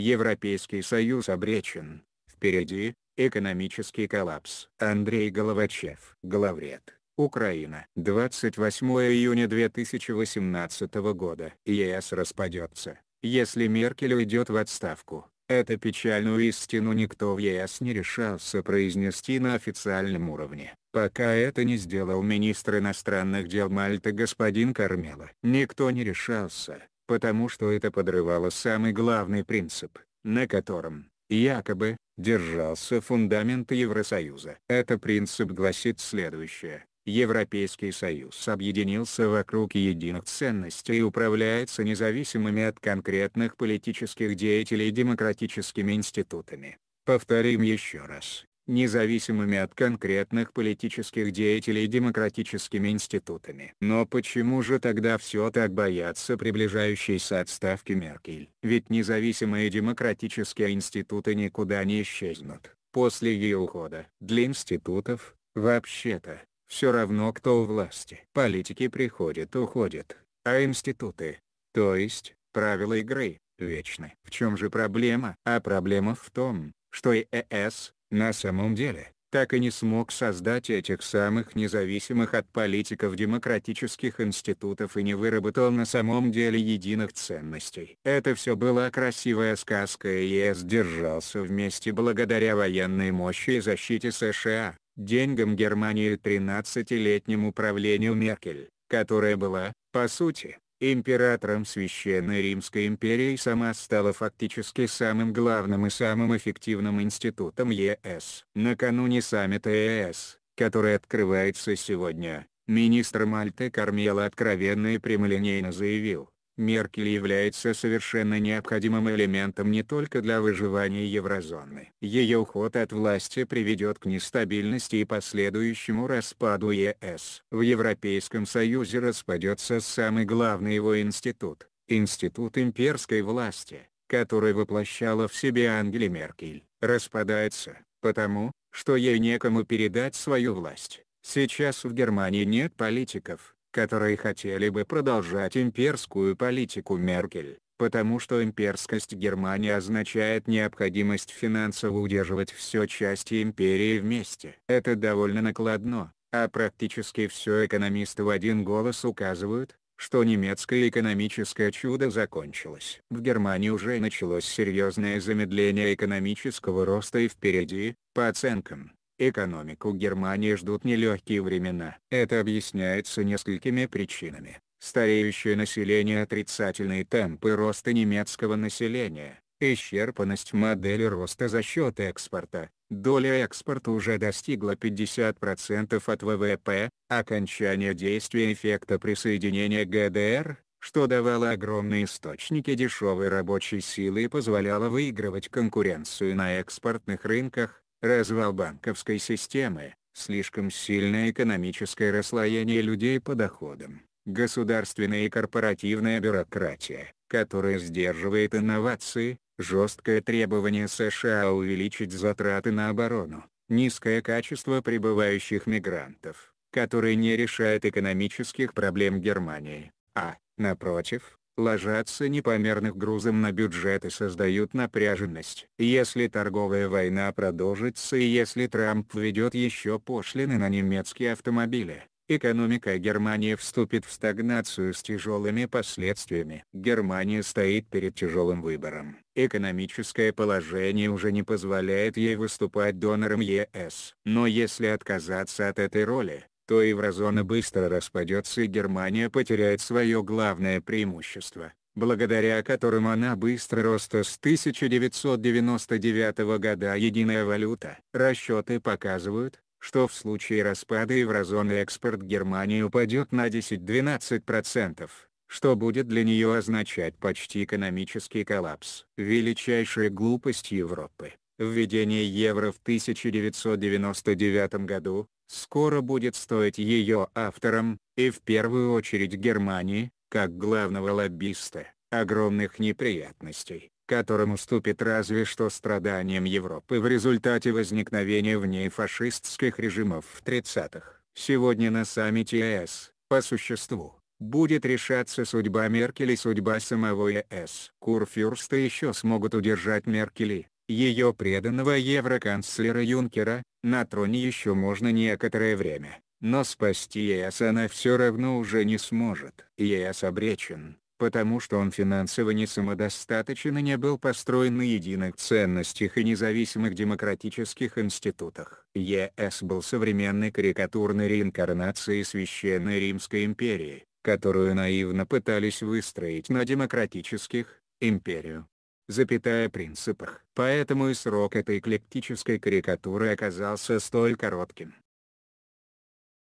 Европейский Союз обречен. Впереди – экономический коллапс. Андрей Головачев. Главред. Украина. 28 июня 2018 года. ЕС распадется, если Меркель уйдет в отставку. Эту печальную истину никто в ЕС не решался произнести на официальном уровне, пока это не сделал министр иностранных дел Мальты господин Кармела. Никто не решался, потому что это подрывало самый главный принцип, на котором, якобы, держался фундамент Евросоюза. Это принцип гласит следующее. Европейский Союз объединился вокруг единых ценностей и управляется независимыми от конкретных политических деятелей демократическими институтами. Повторим еще раз независимыми от конкретных политических деятелей демократическими институтами. Но почему же тогда все так боятся приближающейся отставки Меркель? Ведь независимые демократические институты никуда не исчезнут после ее ухода. Для институтов, вообще-то, все равно кто у власти. Политики приходят уходят, а институты, то есть, правила игры, вечны. В чем же проблема? А проблема в том, что и ЕС, э на самом деле, так и не смог создать этих самых независимых от политиков демократических институтов и не выработал на самом деле единых ценностей. Это все была красивая сказка и я сдержался вместе благодаря военной мощи и защите США, деньгам Германии и 13-летнему правлению Меркель, которая была, по сути, Императором Священной Римской империи сама стала фактически самым главным и самым эффективным институтом ЕС. Накануне саммита ЕС, который открывается сегодня, министр Мальты Кармела откровенно и прямолинейно заявил, Меркель является совершенно необходимым элементом не только для выживания еврозоны. Ее уход от власти приведет к нестабильности и последующему распаду ЕС. В Европейском Союзе распадется самый главный его институт – институт имперской власти, который воплощала в себе Ангели Меркель, распадается, потому, что ей некому передать свою власть. Сейчас в Германии нет политиков, которые хотели бы продолжать имперскую политику Меркель, потому что имперскость Германии означает необходимость финансово удерживать все части империи вместе. Это довольно накладно, а практически все экономисты в один голос указывают, что немецкое экономическое чудо закончилось. В Германии уже началось серьезное замедление экономического роста и впереди, по оценкам, Экономику Германии ждут нелегкие времена. Это объясняется несколькими причинами. Стареющее население отрицательные темпы роста немецкого населения, исчерпанность модели роста за счет экспорта, доля экспорта уже достигла 50% от ВВП, окончание действия эффекта присоединения ГДР, что давало огромные источники дешевой рабочей силы и позволяло выигрывать конкуренцию на экспортных рынках, Развал банковской системы, слишком сильное экономическое расслоение людей по доходам, государственная и корпоративная бюрократия, которая сдерживает инновации, жесткое требование США увеличить затраты на оборону, низкое качество прибывающих мигрантов, которые не решают экономических проблем Германии, а, напротив, ложатся непомерных грузом на бюджет и создают напряженность. Если торговая война продолжится и если Трамп введет еще пошлины на немецкие автомобили, экономика Германии вступит в стагнацию с тяжелыми последствиями. Германия стоит перед тяжелым выбором. Экономическое положение уже не позволяет ей выступать донором ЕС. Но если отказаться от этой роли, то еврозона быстро распадется и Германия потеряет свое главное преимущество, благодаря которым она быстро роста с 1999 года единая валюта. Расчеты показывают, что в случае распада еврозоны экспорт Германии упадет на 10-12%, что будет для нее означать почти экономический коллапс. Величайшая глупость Европы введение евро в 1999 году, скоро будет стоить ее авторам, и в первую очередь Германии, как главного лоббиста, огромных неприятностей, которым уступит разве что страданиям Европы в результате возникновения в ней фашистских режимов в 30-х. Сегодня на саммите ЕС, по существу, будет решаться судьба Меркель и судьба самого ЕС. Курфюрсты еще смогут удержать Меркели, ее преданного евроканцлера Юнкера, на троне еще можно некоторое время, но спасти ЕС она все равно уже не сможет. ЕС обречен, потому что он финансово не самодостаточен и не был построен на единых ценностях и независимых демократических институтах. ЕС был современной карикатурной реинкарнацией Священной Римской империи, которую наивно пытались выстроить на демократических, империю, запятая принципах. Поэтому и срок этой эклектической карикатуры оказался столь коротким.